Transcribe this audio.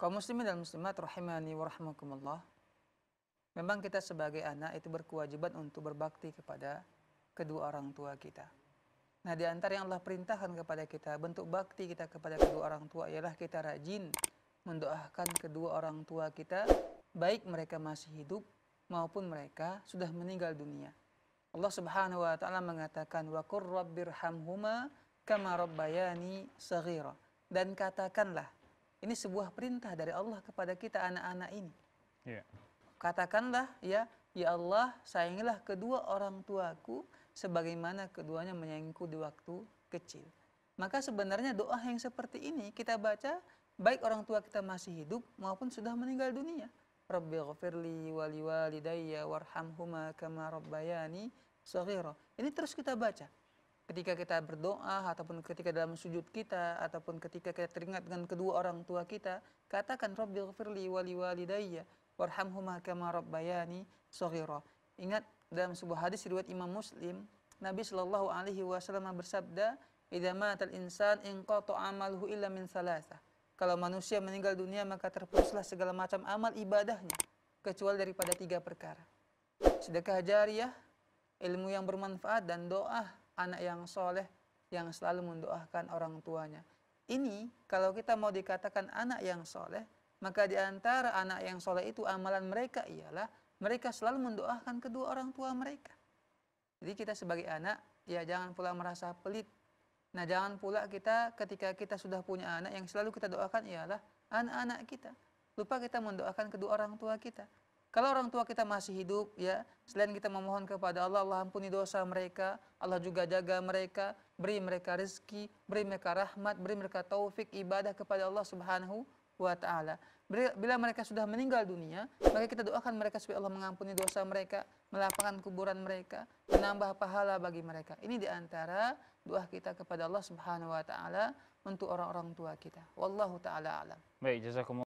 Kaum muslimin dan muslimat rahimani wa rahmakumullah. Memang kita sebagai anak itu berkewajiban untuk berbakti kepada kedua orang tua kita. Nah, di antara yang Allah perintahkan kepada kita, bentuk bakti kita kepada kedua orang tua ialah kita rajin mendoakan kedua orang tua kita, baik mereka masih hidup maupun mereka sudah meninggal dunia. Allah Subhanahu wa taala mengatakan وَقُرْ qur rabbirhamhuma kama rabbayani Dan katakanlah ini sebuah perintah dari Allah kepada kita anak-anak ini. Yeah. Katakanlah ya, ya Allah sayangilah kedua orang tuaku sebagaimana keduanya menyayangku di waktu kecil. Maka sebenarnya doa yang seperti ini kita baca baik orang tua kita masih hidup maupun sudah meninggal dunia. Rabbi ghafirli wali walidayya warhamhuma kama rabbayani saghira. Ini terus kita baca ketika kita berdoa ataupun ketika dalam sujud kita ataupun ketika kita teringat dengan kedua orang tua kita katakan Rabbil firli wali walidayya warhamhuma kama rabbayani Sohiro ingat dalam sebuah hadis riwayat Imam Muslim Nabi Shallallahu alaihi wasallam bersabda idza matal insan inqata to illa min salasa kalau manusia meninggal dunia maka terputuslah segala macam amal ibadahnya kecuali daripada tiga perkara sedekah jariah ilmu yang bermanfaat dan doa anak yang soleh yang selalu mendoakan orang tuanya. Ini kalau kita mau dikatakan anak yang soleh, maka di antara anak yang soleh itu amalan mereka ialah mereka selalu mendoakan kedua orang tua mereka. Jadi kita sebagai anak, ya jangan pula merasa pelit. Nah jangan pula kita ketika kita sudah punya anak yang selalu kita doakan ialah anak-anak kita. Lupa kita mendoakan kedua orang tua kita. Kalau orang tua kita masih hidup, ya, selain kita memohon kepada Allah, Allah ampuni dosa mereka, Allah juga jaga mereka, beri mereka rezeki, beri mereka rahmat, beri mereka taufik ibadah kepada Allah Subhanahu wa taala. Bila mereka sudah meninggal dunia, maka kita doakan mereka supaya Allah mengampuni dosa mereka, melapangkan kuburan mereka, menambah pahala bagi mereka. Ini di antara doa kita kepada Allah Subhanahu wa taala untuk orang-orang tua kita. Wallahu taala alam.